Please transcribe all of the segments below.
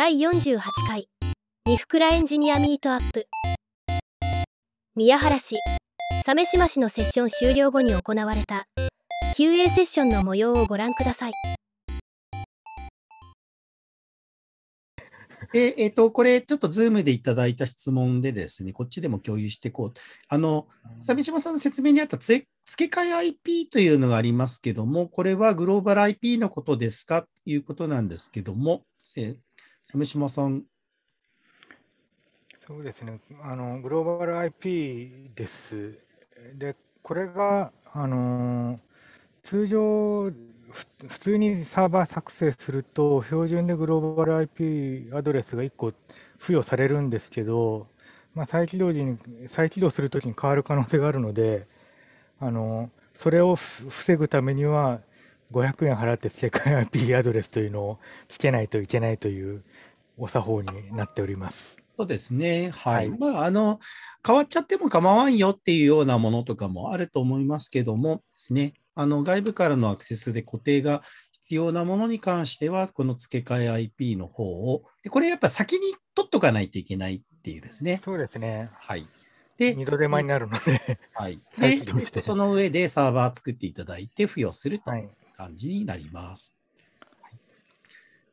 第48回二福エンジニアミートアップ宮原市鮫島市のセッション終了後に行われた QA セッションの模様をご覧ください。えっ、ー、と、これ、ちょっとズームでいただいた質問でですね、こっちでも共有していこう。あの、鮫島さんの説明にあった付け替え IP というのがありますけども、これはグローバル IP のことですかということなんですけども、鮫島さん。そうですねあの、グローバル IP です。で、これが、あの通常、普通にサーバー作成すると、標準でグローバル IP アドレスが1個付与されるんですけど、まあ、再起動時に再起動するときに変わる可能性があるので、あのそれを防ぐためには、500円払って世界 IP アドレスというのをつけないといけないというお作法になっております。そうですね。はい。はい、まあ、あの、変わっちゃっても構わんよっていうようなものとかもあると思いますけどもですね。あの、外部からのアクセスで固定が必要なものに関しては、この付け替え IP の方を、でこれやっぱ先に取っとかないといけないっていうですね。そうですね。はい。で、二度手間になるので。はい。で、その上でサーバー作っていただいて付与するという感じになります。はい、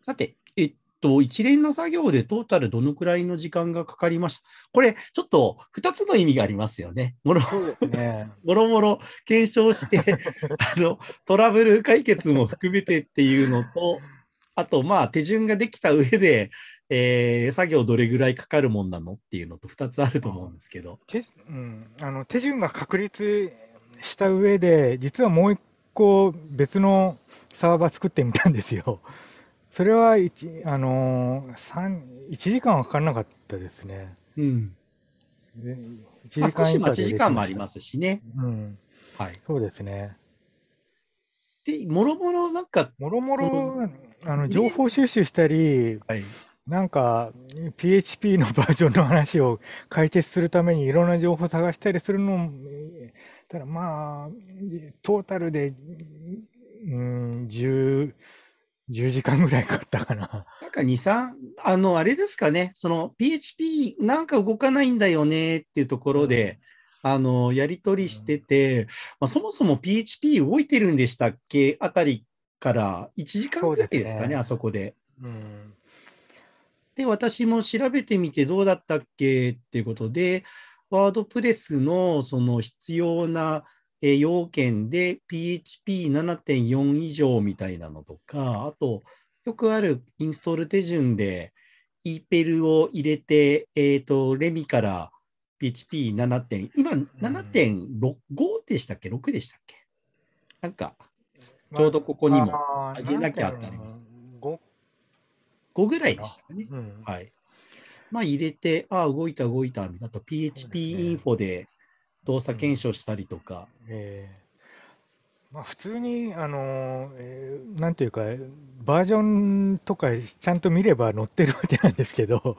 さて、えっと、一連の作業でトータルどのくらいの時間がかかりましたこれ、ちょっと2つの意味がありますよね。もろ,、ね、もろもろ検証して あの、トラブル解決も含めてっていうのと、あと、まあ、手順ができた上で、えー、作業どれぐらいかかるもんなのっていうのと2つあると思うんですけど。うん、あの手順が確立した上で、実はもう1個別のサーバー作ってみたんですよ。それは 1,、あのー、1時間はかからなかったですね。うん。1時間少し待ち時間もありますしね。うん。はい。そうですね。で、もろもろなんか。もろもろ、あの、情報収集したり、ね、はい、なんか、PHP のバージョンの話を解決するためにいろんな情報を探したりするのも、ただまあ、トータルで、うん、10、10時間ぐらいかかったかな。なんか2、3、あの、あれですかね、その PHP なんか動かないんだよねっていうところで、うん、あの、やり取りしてて、うん、まあ、そもそも PHP 動いてるんでしたっけあたりから1時間ぐらいですかね、ねあそこで。うんで、私も調べてみてどうだったっけっていうことで、ワードプレスのその必要な要件で PHP7.4 以上みたいなのとか、あと、よくあるインストール手順で EPEL を入れて、えっ、ー、と、レミから PHP7 点、今5でしたっけ ?6 でしたっけなんか、ちょうどここにも上げなきゃってあります。5? 5ぐらいでしたかね。はい。まあ入れて、ああ、動いた動いた、あと PHP インフォで動作検証したりとか。うん、えーまあ、普通に、あのえー、なんていうか、バージョンとかちゃんと見れば載ってるわけなんですけど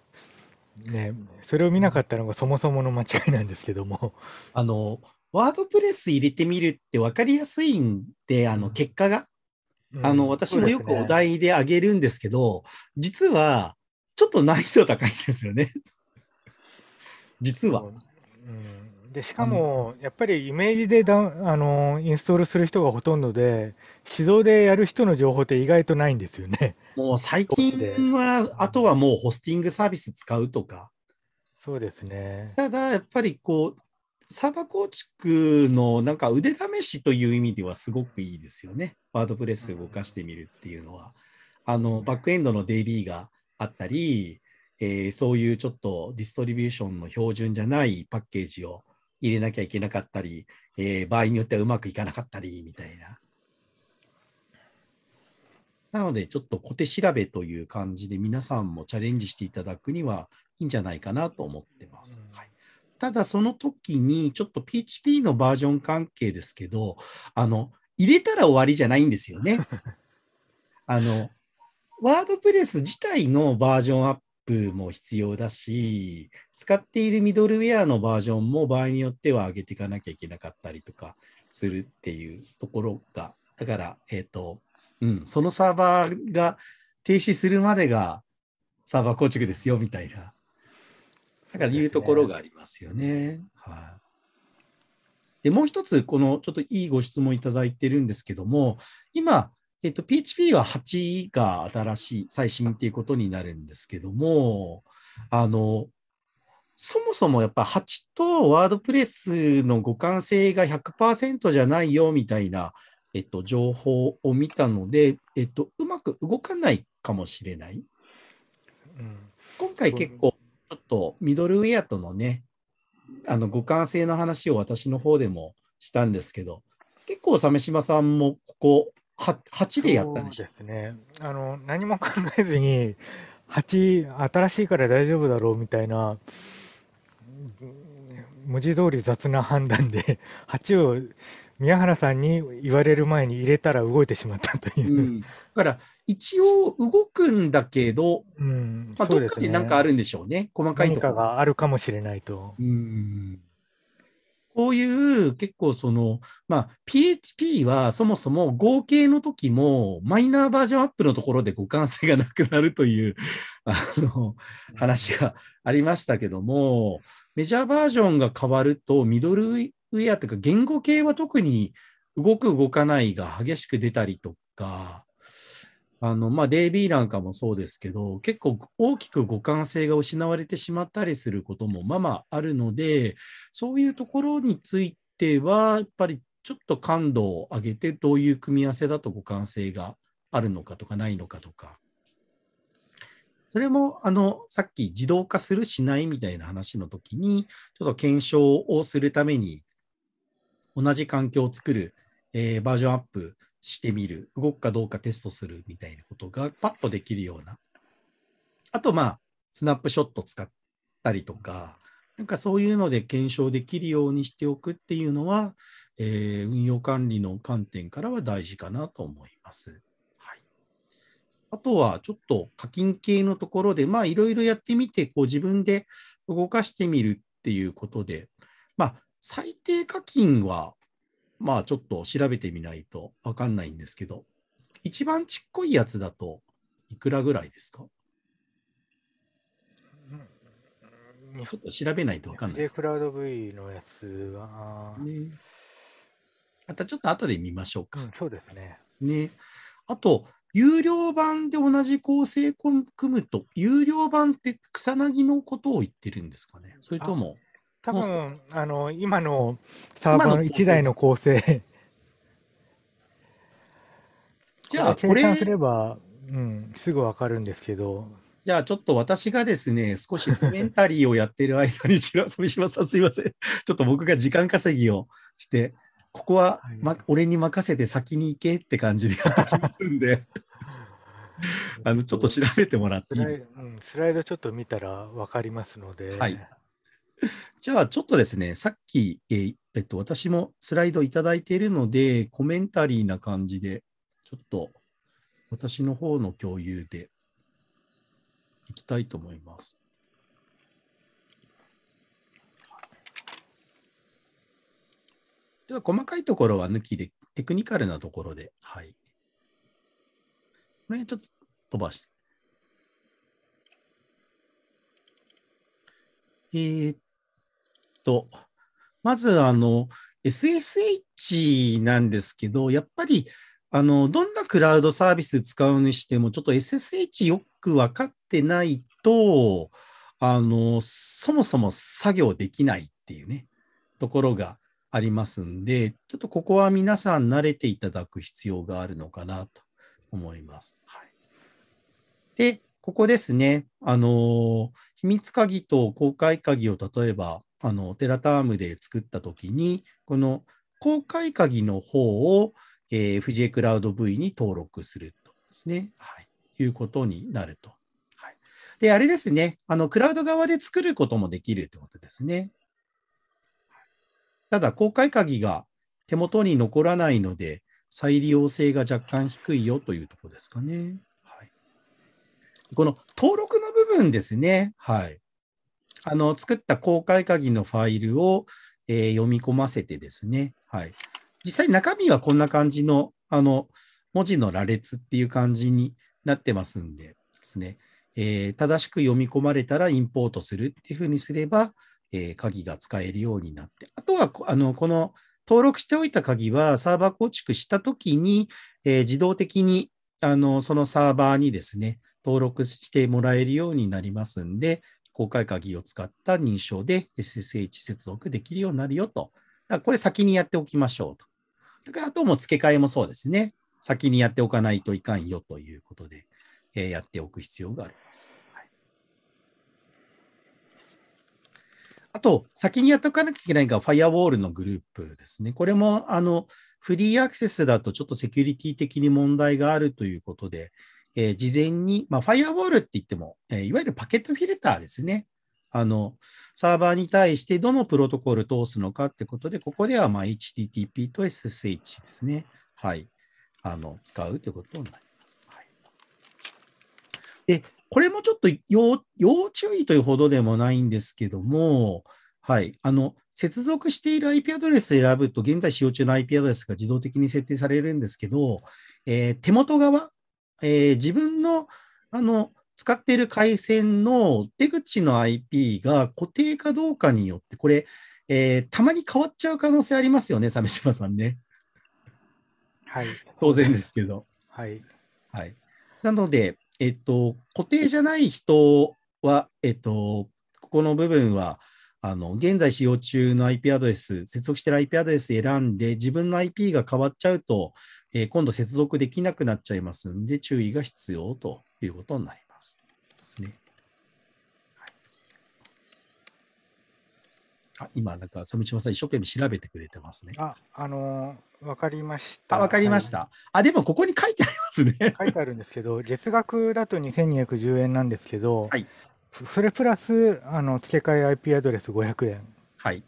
ね、それを見なかったのがそもそもの間違いなんですけどもあのワードプレス入れてみるって分かりやすいんで、あの結果が、うん、あの私もよくお題であげるんですけど、ね、実はちょっと難易度高いんですよね実は。うん、でしかも、やっぱりイメージでダウあのインストールする人がほとんどで、手動でやる人の情報って意外とないんですよね。もう最近は、あとはもうホスティングサービス使うとか。そうですね。ただ、やっぱりこう、サーバー構築のなんか腕試しという意味ではすごくいいですよね。ワードプレス動かしてみるっていうのは。あの、バックエンドの DB があったり、えー、そういうちょっとディストリビューションの標準じゃないパッケージを入れなきゃいけなかったり、えー、場合によってはうまくいかなかったりみたいな。なので、ちょっと小手調べという感じで皆さんもチャレンジしていただくにはいいんじゃないかなと思ってます。はい、ただ、その時にちょっと PHP のバージョン関係ですけど、あの入れたら終わりじゃないんですよね。あのワードプレス自体のバージョンアップも必要だし、使っているミドルウェアのバージョンも場合によっては上げていかなきゃいけなかったりとかするっていうところが、だから、えっ、ー、と、うん、そのサーバーが停止するまでがサーバー構築ですよみたいな、なんかいうところがありますよね。はい、でもう一つ、このちょっといいご質問いただいてるんですけども、今、えっと、PHP は8が新しい、最新っていうことになるんですけども、あの、そもそもやっぱ8とワードプレスの互換性が100%じゃないよみたいな、えっと、情報を見たので、えっと、うまく動かないかもしれない。うん、今回結構ちょっとミドルウェアとのね、あの互換性の話を私の方でもしたんですけど、結構鮫島さんもここ八でやったんですねあの。何も考えずに、8、新しいから大丈夫だろうみたいな、文字通り雑な判断で、8を宮原さんに言われる前に入れたら動いてしまったという。うん、だから一応動くんだけど、うんまあ、どっかで何かあるんでしょうね、細かいところ。何かがあるかもしれないと。うんこういう結構その、まあ、PHP はそもそも合計の時もマイナーバージョンアップのところで互換性がなくなるというあの話がありましたけども、メジャーバージョンが変わるとミドルウェアというか言語系は特に動く動かないが激しく出たりとか、あのまあ、デイビーなんかもそうですけど、結構大きく互換性が失われてしまったりすることもまあまああるので、そういうところについては、やっぱりちょっと感度を上げて、どういう組み合わせだと互換性があるのかとかないのかとか。それもあのさっき自動化するしないみたいな話の時にちょっと検証をするために同じ環境を作る、えー、バージョンアップしてみる、動くかどうかテストするみたいなことがパッとできるような。あと、まあ、スナップショット使ったりとか、なんかそういうので検証できるようにしておくっていうのは、えー、運用管理の観点からは大事かなと思います。はい、あとはちょっと課金系のところで、まあいろいろやってみて、こう自分で動かしてみるっていうことで、まあ最低課金はまあちょっと調べてみないとわかんないんですけど、一番ちっこいやつだといくらぐらいですかちょっと調べないとわかんないです。クラウド V のやつは。ね、またちょっと後で見ましょうか。うん、そうですね。ねあと、有料版で同じ構成を組むと、有料版って草薙のことを言ってるんですかねそれとも。多分あの今のサーバーの1台の構成 じゃあこれ、計算すれば、うん、すぐ分かるんですけど。じゃあちょっと私がですね、少しコメンタリーをやっている間に、白染島さんすいません。ちょっと僕が時間稼ぎをして、ここは、ま、はい、俺に任せて先に行けって感じでやってきますんで あのちょっと調べてもらっていいですか、スライドちょっと見たら分かりますので。はい じゃあ、ちょっとですね、さっき、えー、えっと、私もスライドいただいているので、コメンタリーな感じで、ちょっと私の方の共有でいきたいと思います。では、細かいところは抜きで、テクニカルなところで、はい。これちょっと飛ばして。えー、っと、まずあの、SSH なんですけど、やっぱりあのどんなクラウドサービス使うにしても、ちょっと SSH よく分かってないと、あのそもそも作業できないっていうね、ところがありますんで、ちょっとここは皆さん慣れていただく必要があるのかなと思います。はい、で、ここですね、あの秘密鍵と公開鍵を例えばあのテラタームで作った時に、この公開鍵の方を、えー、富クラウド V に登録するとですね、はい、いうことになると。はい、で、あれですね、あのクラウド側で作ることもできるってことですね。ただ、公開鍵が手元に残らないので、再利用性が若干低いよというところですかね。はい、この登録の部分ですね。はい。あの作った公開鍵のファイルを、えー、読み込ませてですね、はい、実際中身はこんな感じのあの文字の羅列っていう感じになってますんでですね、えー、正しく読み込まれたらインポートするっていうふうにすれば、えー、鍵が使えるようになって、あとはあのこの登録しておいた鍵はサーバー構築したときに、えー、自動的にあのそのサーバーにですね、登録してもらえるようになりますんで、公開鍵を使った認証で SSH 接続できるようになるよと。だからこれ先にやっておきましょうと。だからあとも付け替えもそうですね。先にやっておかないといかんよということで、えー、やっておく必要があります。あと、先にやっておかなきゃいけないのがファイアウォールのグループですね。これもあのフリーアクセスだとちょっとセキュリティ的に問題があるということで、えー、事前に、まあ、ファイアウォールって言っても、えー、いわゆるパケットフィルターですね。あの、サーバーに対してどのプロトコル通すのかってことで、ここではまあ HTTP と SSH ですね。はい。あの、使うということになります。はい。で、これもちょっと要注意というほどでもないんですけども、はい。あの、接続している IP アドレスを選ぶと、現在使用中の IP アドレスが自動的に設定されるんですけど、えー、手元側、えー、自分のあの使っている回線の出口の IP が固定かどうかによって、これ、えー、たまに変わっちゃう可能性ありますよね、鮫島さんね。はい、当然ですけど。はい、はい、なので、えっと、固定じゃない人は、えっと、ここの部分は、あの現在使用中の IP アドレス、接続している IP アドレス選んで、自分の IP が変わっちゃうと、えー、今度接続できなくなっちゃいますんで、注意が必要ということになります。ですね。あ今、なんか、鮫島さん、一生懸命調べてくれてますね。あ、あのー、わかりました。わかりました。はい、あ、でも、ここに書いてありますね。書いてあるんですけど、月額だと2210円なんですけど、はい、それプラス、あの付け替え IP アドレス500円。はい。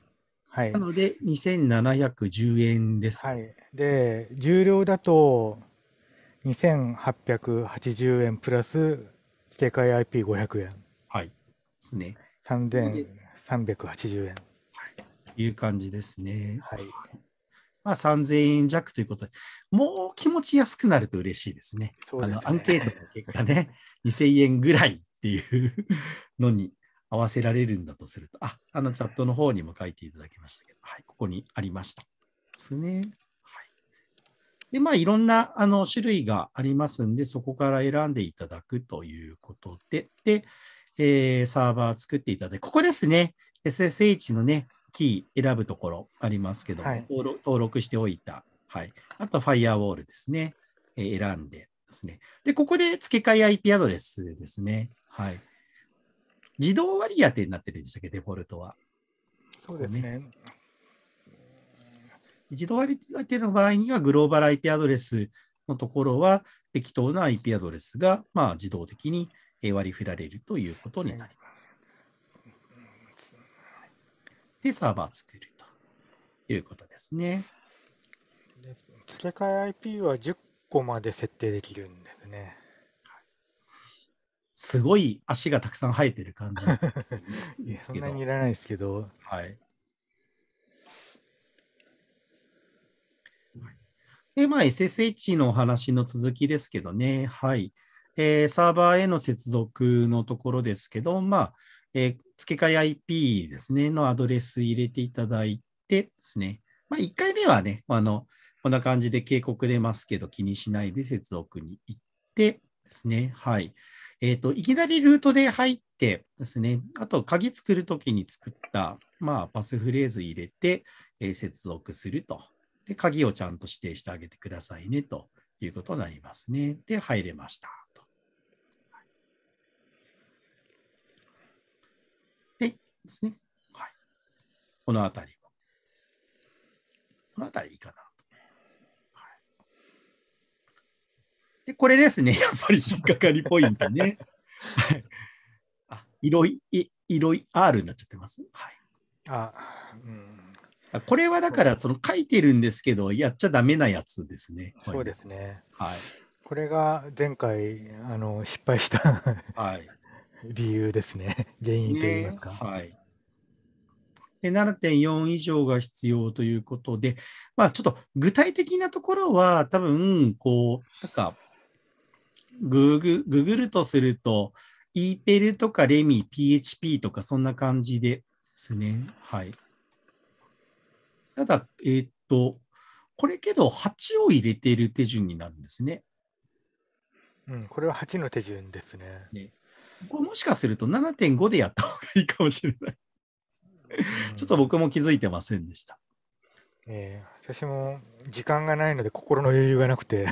はい、なので、2710円です、はい。で、重量だと2880円プラス、付け替え IP500 円。はい。ですね。3380円。はい。いう感じですね。はい。まあ、3000円弱ということで、もう気持ち安くなると嬉しいですね。すねあのアンケートの結果ね、2000円ぐらいっていうのに合わせられるんだとすると、あ、あのチャットの方にも書いていただきましたけど、はい、ここにありました。ですね。はい。で、まあ、いろんなあの種類がありますんで、そこから選んでいただくということで、で、えー、サーバー作っていただいて、ここですね、SSH のね、キー選ぶところありますけど、はい、登録しておいた。はい。あと、ファイアウォールですね。えー、選んでですね。で、ここで付け替え IP アドレスですね。はい。自動割り当てになってるんでしたっけ、デフォルトは。そうですね。自動割り当ての場合には、グローバル IP アドレスのところは、適当な IP アドレスが、まあ、自動的に割り振られるということになります。で、サーバー作るということですね。付け替え IP は10個まで設定できるんですね。すごい足がたくさん生えてる感じ ですけど。そんなにいらないですけど。はい。で、まあ、SSH のお話の続きですけどね、はい。えー、サーバーへの接続のところですけど、まあ、えー、付け替え IP ですね、のアドレス入れていただいてですね、まあ、1回目はね、あの、こんな感じで警告出ますけど、気にしないで接続に行ってですね、はい。えっ、ー、と、いきなりルートで入ってですね、あと鍵作るときに作った、まあ、パスフレーズ入れて、えー、接続すると。で、鍵をちゃんと指定してあげてくださいね、ということになりますね。で、入れましたと。はい、でですね。はい。このあたりこのあたりいいかな。で、これですね。やっぱり引っかかりポイントね。はい。あ、いろい、いろい R になっちゃってます。はい。あ、うん。これはだから、その書いてるんですけど、やっちゃだめなやつですね。そうですね。はい。これが前回、あの、失敗したはい。理由ですね。原因というか。ね、はい。で7.4以上が必要ということで、まあ、ちょっと具体的なところは、多分こう、なんか、ググググるとすると、イーペルとかレミ、PHP とかそんな感じですね。はい。ただ、えー、っと、これけど8を入れている手順になるんですね。うん、これは8の手順ですね。ねこれもしかすると7.5でやった方がいいかもしれないちょっと僕も気づいてませんでした。えー、私も時間がないので心の余裕がなくて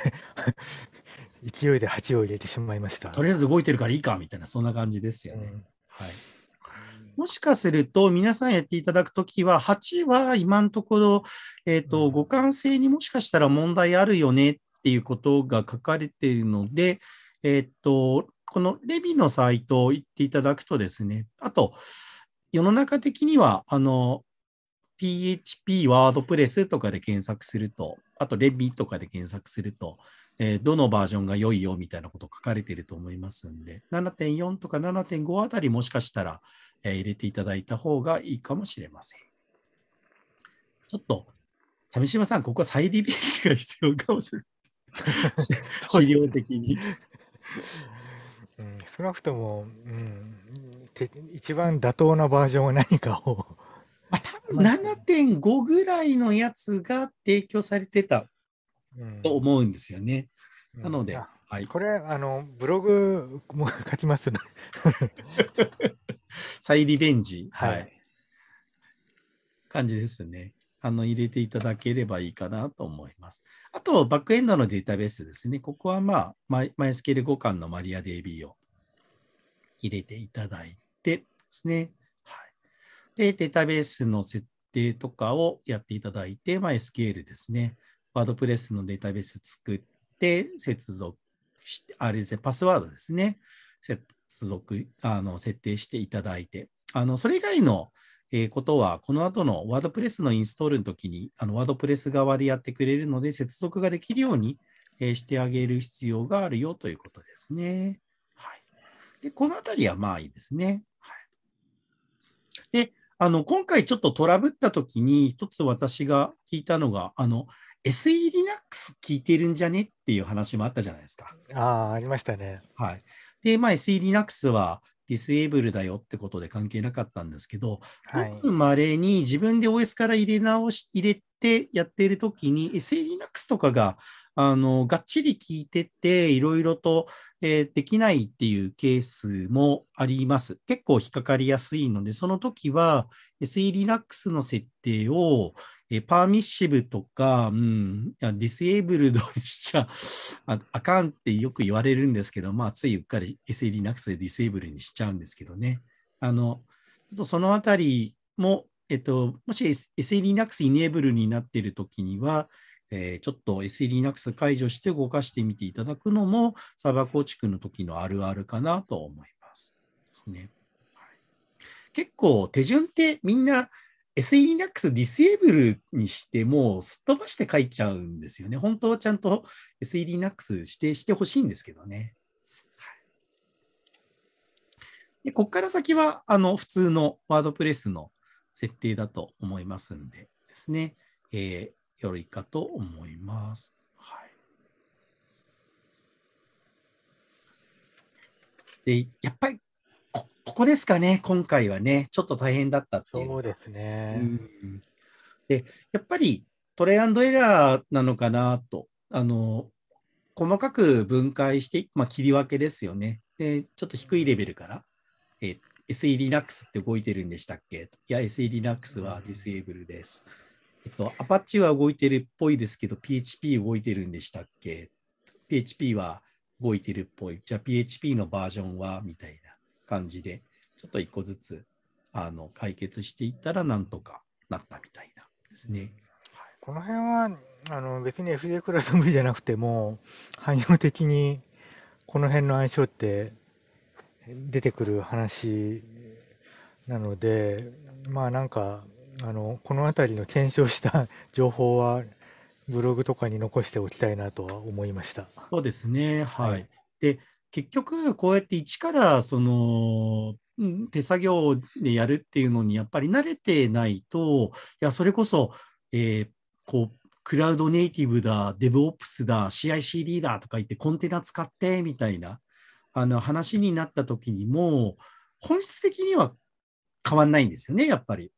勢いで鉢を入れてしまいました。とりあえず動いてるからいいかみたいな、そんな感じですよね。うん、はいもしかすると、皆さんやっていただくときは、8は今のところ、えっ、ー、と、互換性にもしかしたら問題あるよねっていうことが書かれているので、えっ、ー、と、このレビのサイトを行っていただくとですね、あと、世の中的には、あの、PHP ワードプレスとかで検索すると、あとレビとかで検索すると、えー、どのバージョンが良いよみたいなこと書かれていると思いますんで、7.4とか7.5あたりもしかしたら、えー、入れていただいた方がいいかもしれません。ちょっと、鮫島さん、ここは再リベンジが必要かもしれない。資料的に うん、少なくとも、うん、一番妥当なバージョンは何かをまあ、多分7.5ぐらいのやつが提供されてたと思うんですよね。うん、なので、はい、これあの、ブログも書きますね。再リベンジ、はい、はい、感じですね。あの入れていただければいいかなと思います。あと、バックエンドのデータベースですね。ここは、まあ、マイマイスケール互換のマリア DB を入れていただいてですね。はい、で、データベースの設定とかをやっていただいて、マイスケールですね。ワードプレスのデータベース作って、接続して、あれですね、パスワードですね、接続、あの設定していただいて、あのそれ以外のことは、この後のワードプレスのインストールの時に、あのワードプレス側でやってくれるので、接続ができるようにしてあげる必要があるよということですね。はい、でこのあたりはまあいいですね。はい、であの今回ちょっとトラブった時に、一つ私が聞いたのが、あの SE Linux 聞いてるんじゃねっていう話もあったじゃないですか。ああ、ありましたね。はい。で、まあ、SE Linux はディスエーブルだよってことで関係なかったんですけど、はい、ごくまれに自分で OS から入れ直し、入れてやっているときに SE Linux とかがあの、がっちり聞いてて、いろいろと、えー、できないっていうケースもあります。結構引っかかりやすいので、その時は SE Linux の設定を、えパーミッシブとか、うん、いやディスエイブルドにしちゃ ああかんってよく言われるんですけど、まあ、ついうっかり SLinux でディスエイブルにしちゃうんですけどね。あの、とそのあたりも、えっと、もし SLinux イネーブルになっているときには、えー、ちょっと SLinux 解除して動かしてみていただくのも、サーバー構築の時のあるあるかなと思います。ですね。結構手順ってみんな SELinux ディスエブルにしてもすっ飛ばして書いちゃうんですよね。本当はちゃんと SELinux 指定してほしいんですけどね。で、ここから先は、あの、普通のワードプレスの設定だと思いますんでですね、えー、よろいかと思います。はい。で、やっぱりここですかね、今回はね、ちょっと大変だったっていう。そうですね。うん、で、やっぱりトレアンドエラーなのかなと、あの、細かく分解して、まあ、切り分けですよね。で、ちょっと低いレベルから、えー、SELinux って動いてるんでしたっけいや、SELinux はディスエーブルです。うん、えっと、Apache は動いてるっぽいですけど、PHP 動いてるんでしたっけ ?PHP は動いてるっぽい。じゃあ PHP のバージョンはみたいな。感じで、ちょっと一個ずつあの解決していったら、なんとかなったみたいなですね。この辺はあの別に FJ クラス無理じゃなくても、汎用的にこの辺の相性って出てくる話なので、まあなんか、あのこの辺りの検証した 情報は、ブログとかに残しておきたいなとは思いました。そうですね、はい、はい、で結局こうやって一からその手作業でやるっていうのにやっぱり慣れてないといやそれこそ、えー、こうクラウドネイティブだ、デブオプスだ、CICD だとか言ってコンテナ使ってみたいなあの話になった時にも本質的には変わんないんですよね、やっぱり。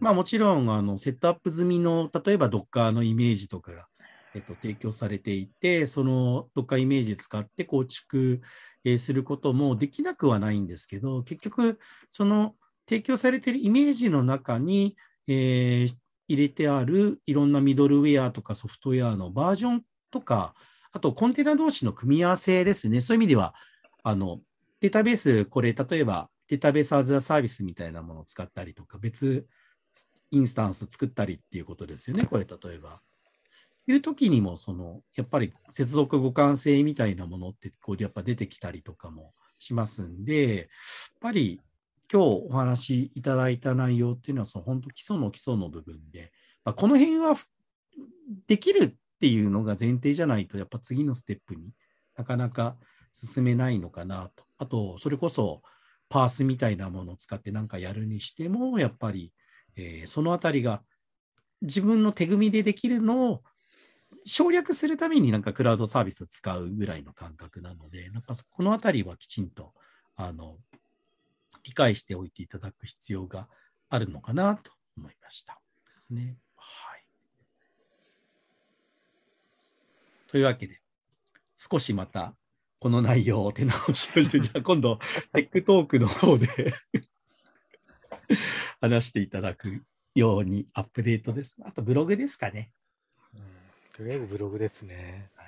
まあもちろんあのセットアップ済みの例えば Docker のイメージとかがえっと、提供されていて、そのどっかイメージ使って構築、えすることもできなくはないんですけど、結局、その提供されているイメージの中に、えー、入れてあるいろんなミドルウェアとかソフトウェアのバージョンとか、あとコンテナ同士の組み合わせですね。そういう意味では、あのデータベース、これ、例えばデータベースアズアサービスみたいなものを使ったりとか、別インスタンス作ったりっていうことですよね、これ、例えば。いう時にもそのやっぱり接続互換性みたいなものってこうやっぱ出てきたりとかもしますんでやっぱり今日お話しいただいた内容っていうのはその本当基礎の基礎の部分で、まあ、この辺はできるっていうのが前提じゃないとやっぱ次のステップになかなか進めないのかなとあとそれこそパースみたいなものを使ってなんかやるにしてもやっぱり、えー、そのあたりが自分の手組みでできるのを省略するためになんかクラウドサービスを使うぐらいの感覚なので、なんかこのあたりはきちんとあの理解しておいていただく必要があるのかなと思いました。ですね。はい。というわけで、少しまたこの内容を手直しとして、じゃあ今度、テックトークの方で 話していただくようにアップデートです。あとブログですかね。とりあえずブログですね。は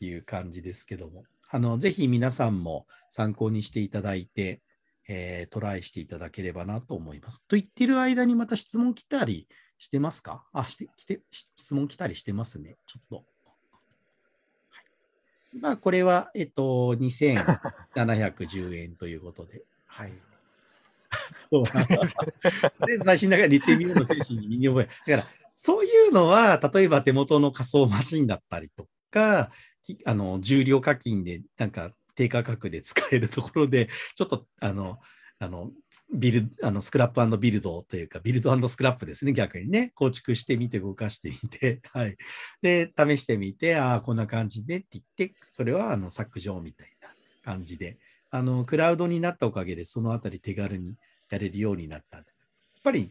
い、いう感じですけども。あの、ぜひ皆さんも参考にしていただいて、えー、トライしていただければなと思います。と言ってる間にまた質問来たりしてますかあ、して、来て、質問来たりしてますね。ちょっと。はい、まあ、これは、えっと、2710円ということで。はい。とりあえず最新だから、立定ビュの精神に身に覚え。だから、そういうのは、例えば手元の仮想マシンだったりとか、あの重量課金で、なんか低価格で使えるところで、ちょっとあの、あのビルあのスクラップビルドというか、ビルドスクラップですね、逆にね、構築してみて、動かしてみて、はい。で、試してみて、ああ、こんな感じでって言って、それはあの削除みたいな感じで、あのクラウドになったおかげで、そのあたり手軽にやれるようになった。やっぱり、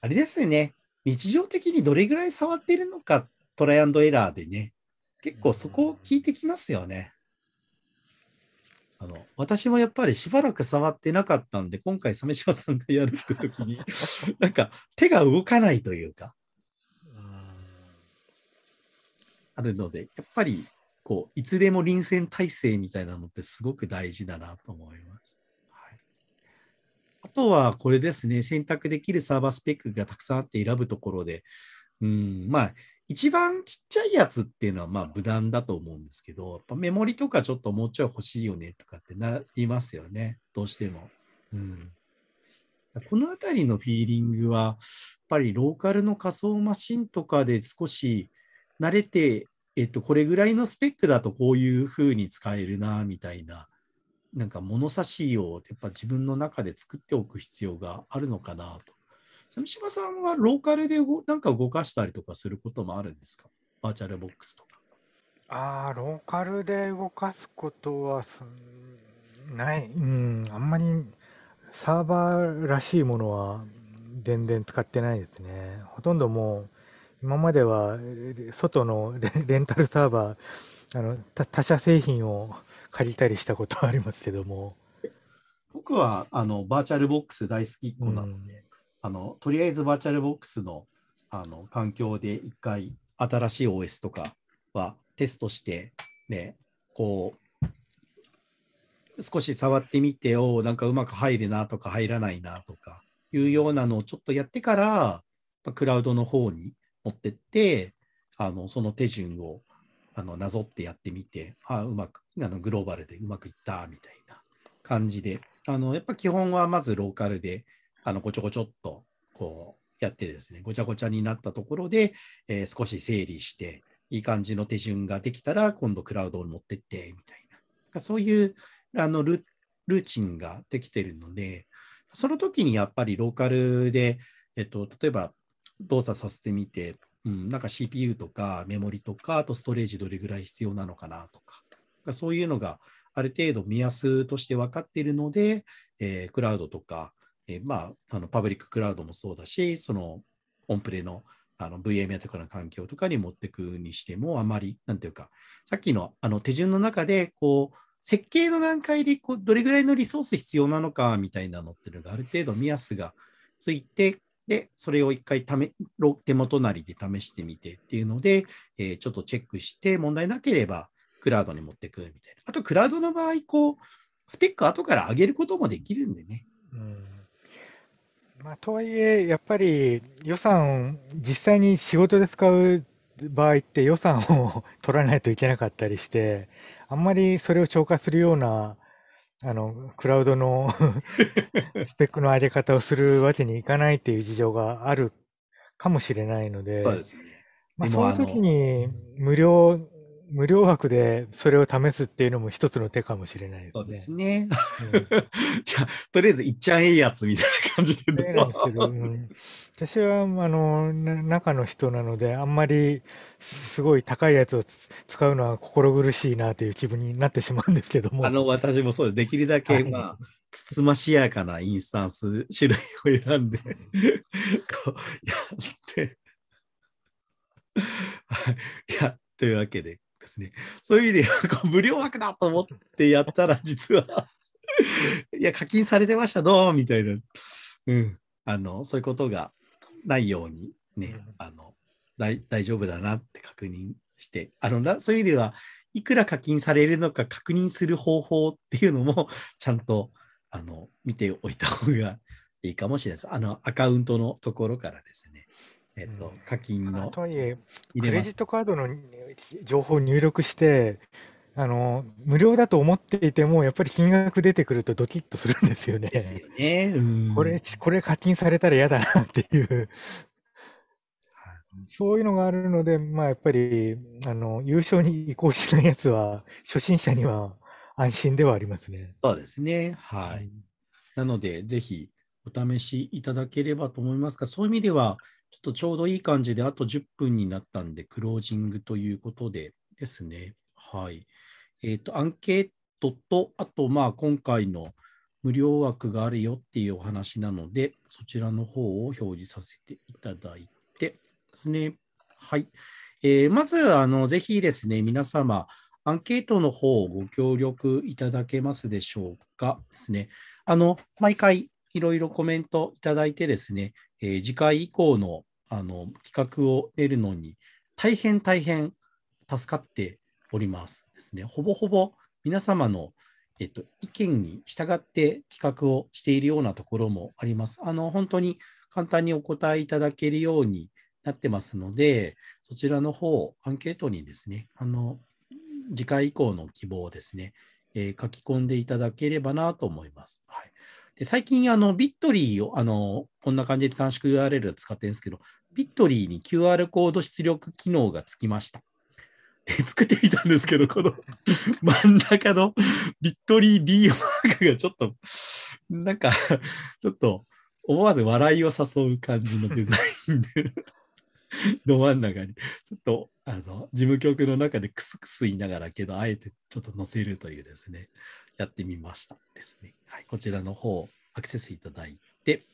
あれですよね、日常的にどれぐらい触っているのか、トライアンドエラーでね、結構そこを聞いてきますよね。あの私もやっぱりしばらく触ってなかったんで、今回、鮫島さんがやるときに、なんか手が動かないというか、あるので、やっぱりこういつでも臨戦態勢みたいなのってすごく大事だなと思います。とはこれですね、選択できるサーバースペックがたくさんあって選ぶところで、うん、まあ、一番ちっちゃいやつっていうのはまあ無難だと思うんですけど、やっぱメモリとかちょっともうちょい欲しいよねとかってなりますよね、どうしても。うん、このあたりのフィーリングは、やっぱりローカルの仮想マシンとかで少し慣れて、えっと、これぐらいのスペックだとこういうふうに使えるな、みたいななんか物差しをやっぱ自分の中で作っておく必要があるのかなと。三島さんはローカルでなんか動かしたりとかすることもあるんですかバーチャルボックスとか。ああ、ローカルで動かすことはない、うん、あんまりサーバーらしいものは全然使ってないですね。ほとんどもう、今までは外のレンタルサーバー、あの他社製品を借りたりしたことはありますけども。僕はあのバーチャルボックス大好きっ子なので、うん、あのとりあえずバーチャルボックスのあの環境で一回新しい OS とかはテストして、ね、こう少し触ってみておなんかうまく入るなとか入らないなとかいうようなのをちょっとやってからクラウドの方に持ってってあのその手順をあのなぞってやってみて、あうまくあのグローバルでうまくいったみたいな感じで、あのやっぱ基本はまずローカルであのごちょごちょっとこうやってですね、ごちゃごちゃになったところで、えー、少し整理して、いい感じの手順ができたら、今度クラウドを持ってって、みたいな。そういうあのルルーチンができてるので、その時にやっぱりローカルで、えっと、例えば動作させてみて、うん、なんか CPU とかメモリとか、あとストレージどれぐらい必要なのかなとか、そういうのがある程度目安として分かっているので、えー、クラウドとか、えー、まあ、あのパブリッククラウドもそうだし、そのオンプレのあの VM とかの環境とかに持っていくにしても、あまり、なんていうか、さっきのあの手順の中で、こう、設計の段階でこうどれぐらいのリソース必要なのかみたいなのっていうのがある程度目安がついてで、それを一回ため手元なりで試してみてっていうので、えー、ちょっとチェックして問題なければクラウドに持ってくみたいな。あと、クラウドの場合、こう、スペック後から上げることもできるんでね。うんまあ、とはいえ、やっぱり予算、実際に仕事で使う場合って予算を 取らないといけなかったりして、あんまりそれを超過するようなあの、クラウドの スペックの上げ方をするわけにいかないっていう事情があるかもしれないので、そうですね。まあ、その時に無料、無料枠でそれを試すっていうのも一つの手かもしれないですね。そうですね。うん、じゃあ、とりあえずいっちゃええやつみたいな感じで。私は、あの、中の人なので、あんまりすごい高いやつをつ使うのは心苦しいなという気分になってしまうんですけども。あの、私もそうです。できるだけ、まあ、つつましやかなインスタンス種類を選んでこう、やってい や、というわけでですね、そういう意味で、こう無料枠だと思ってやったら、実は いや、課金されてました、どうみたいな。うん。あの、そういうことがないようにね、あの大丈夫だなって確認してあのそういう意味ではいくら課金されるのか確認する方法っていうのも ちゃんとあの見ておいた方がいいかもしれないです。あのアカウントのところからですね。えっと、課金の。とはいえ、クレジットカードの情報を入力して、あの無料だと思っていても、やっぱり金額出てくるとドキッとするんですよね。ですよね。これ、これ課金されたら嫌だなっていう、そういうのがあるので、まあ、やっぱりあの優勝に移行しないやつは、初心者には安心ではありますね。そうですね。はい。なので、ぜひお試しいただければと思いますが、そういう意味では、ちょっとちょうどいい感じで、あと10分になったんで、クロージングということでですね。はい。えーと、アンケートと、あと、まあ、今回の無料枠があるよっていうお話なので、そちらの方を表示させていただいてですね。はい。えー、まずあの、ぜひですね、皆様、アンケートの方をご協力いただけますでしょうかですね。あの、毎回いろいろコメントいただいてですね、えー、次回以降のあの企画を得るのに大変大変助かっておりますですね。ほぼほぼ皆様の、えっと、意見に従って企画をしているようなところもあります。あの本当に簡単にお答えいただけるようになってますので、そちらの方、アンケートにですね、あの次回以降の希望をですね、えー、書き込んでいただければなと思います。はい、で最近あの、ビットリーをあのこんな感じで短縮 URL を使ってるんですけど、ビットリーに QR コード出力機能がつきました。作ってみたんですけど、この真ん中のビットリー B マークがちょっと、なんか、ちょっと思わず笑いを誘う感じのデザインで、ど真ん中に、ちょっと、あの、事務局の中でクスクス言いながらけど、あえてちょっと載せるというですね、やってみましたですね。はい、こちらの方、アクセスいただいて、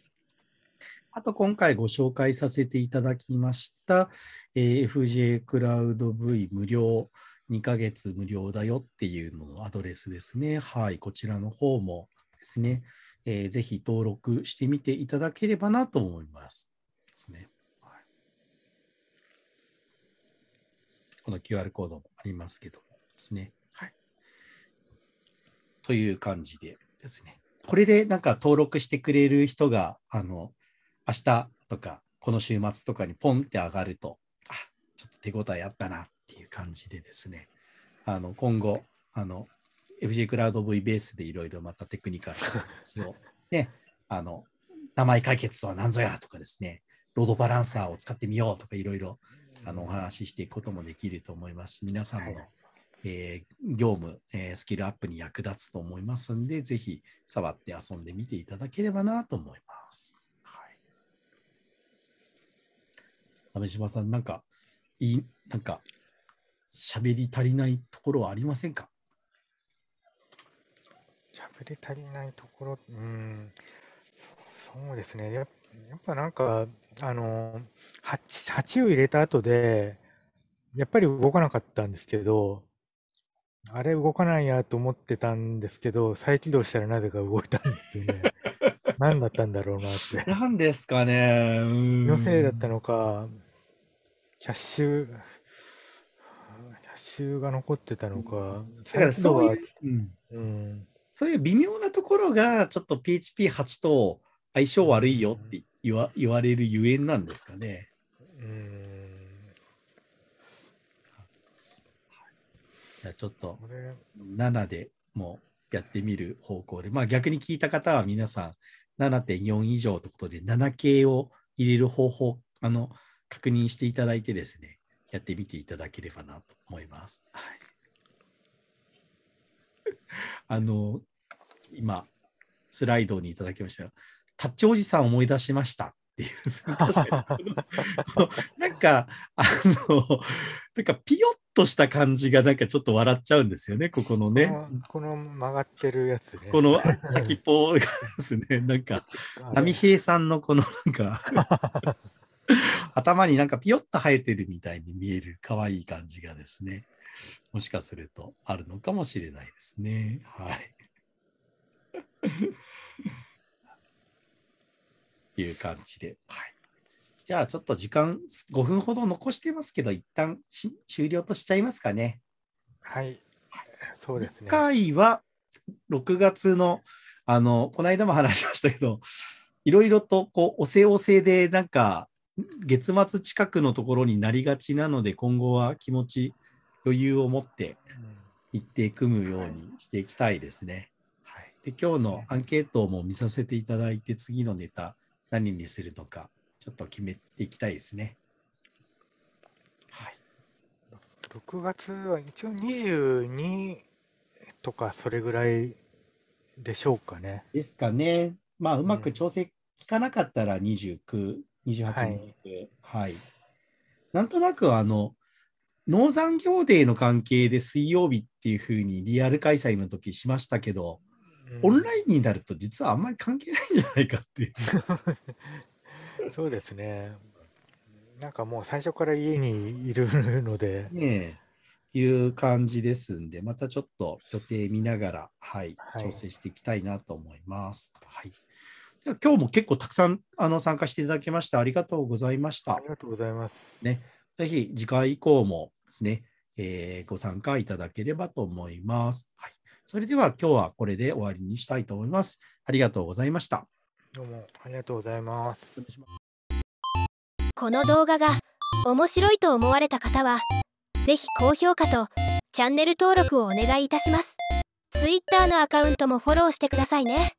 あと今回ご紹介させていただきました、えー、FJ クラウド V 無料2ヶ月無料だよっていうののアドレスですね。はい、こちらの方もですね、えー、ぜひ登録してみていただければなと思います。ですね。はい、この QR コードもありますけどもですね。はい。という感じでですね。これでなんか登録してくれる人が、あの、明日とか、この週末とかにポンって上がると、あちょっと手応えあったなっていう感じでですね、あの今後、あの FJ クラウド V ベースでいろいろまたテクニカル話を、ね、あの名前解決とは何ぞやとかですね、ロードバランサーを使ってみようとかいろいろあのお話ししていくこともできると思いますし、皆さんの、はい、えー、業務、えー、スキルアップに役立つと思いますんで、ぜひ触って遊んでみていただければなと思います。鮫島さん、なんか、いい、なんか、喋り足りないところはありませんか喋り足りないところ、うん、そうですね。やっぱなんか、あの、8, を入れた後で、やっぱり動かなかったんですけど、あれ動かないやと思ってたんですけど、再起動したらなぜか動いたんですよね。何だったんだろうなって。何ですかね。のせいだったのか、キャッシュ、キャッシュが残ってたのか。だからそういう、うん、そういう微妙なところが、ちょっと PHP8 と相性悪いよって言わ言われるゆえんなんですかね。うんじゃあちょっと7でもうやってみる方向で、まあ逆に聞いた方は皆さん7.4以上ということで、7系を入れる方法、あの、確認していただいてですね、やってみていただければなと思います。はい、あの、今、スライドにいただきましたが、タッチおじさん思い出しましたっていう、か なんか、あの、といか、ピヨッとした感じがなんかちょっと笑っちゃうんですよね、ここのね。この曲がってるやつね。この先っぽがですね、なんか、波平さんのこのなんか頭になんかピヨッと生えてるみたいに見える可愛い感じがですね、もしかするとあるのかもしれないですね。はい。いう感じで、はい。じゃあちょっと時間5分ほど残してますけど、一旦終了としちゃいますかね。はい。そうですね。回は6月の、あの、この間も話しましたけど、いろいろとこう、おせおせで、なんか、月末近くのところになりがちなので、今後は気持ち、余裕を持って行って組むようにしていきたいですね。はい、で今日のアンケートも見させていただいて、次のネタ、何にするのか。ょっと決めていきたいですね。はい、6月は一応22とかそれぐらいでしょうかね。ですかね。まあ、うまく調整効かなかったら29、28、はい、はい。なんとなく、あの、農産業デーの関係で水曜日っていうふうにリアル開催の時しましたけど、うん、オンラインになると実はあんまり関係ないんじゃないかっていう。そうですね。なんかもう最初から家にいるので。ねいう感じですんで、またちょっと予定見ながら、はい、調整していきたいなと思います。はい。では今日も結構たくさんあの参加していただきました。ありがとうございました。ありがとうございます。ね、ぜひ次回以降もですね、えー、ご参加いただければと思います。はい。それでは今日はこれで終わりにしたいと思います。ありがとうございました。どうもありがとうございます。この動画が面白いと思われた方は、ぜひ高評価とチャンネル登録をお願いいたします。Twitter のアカウントもフォローしてくださいね。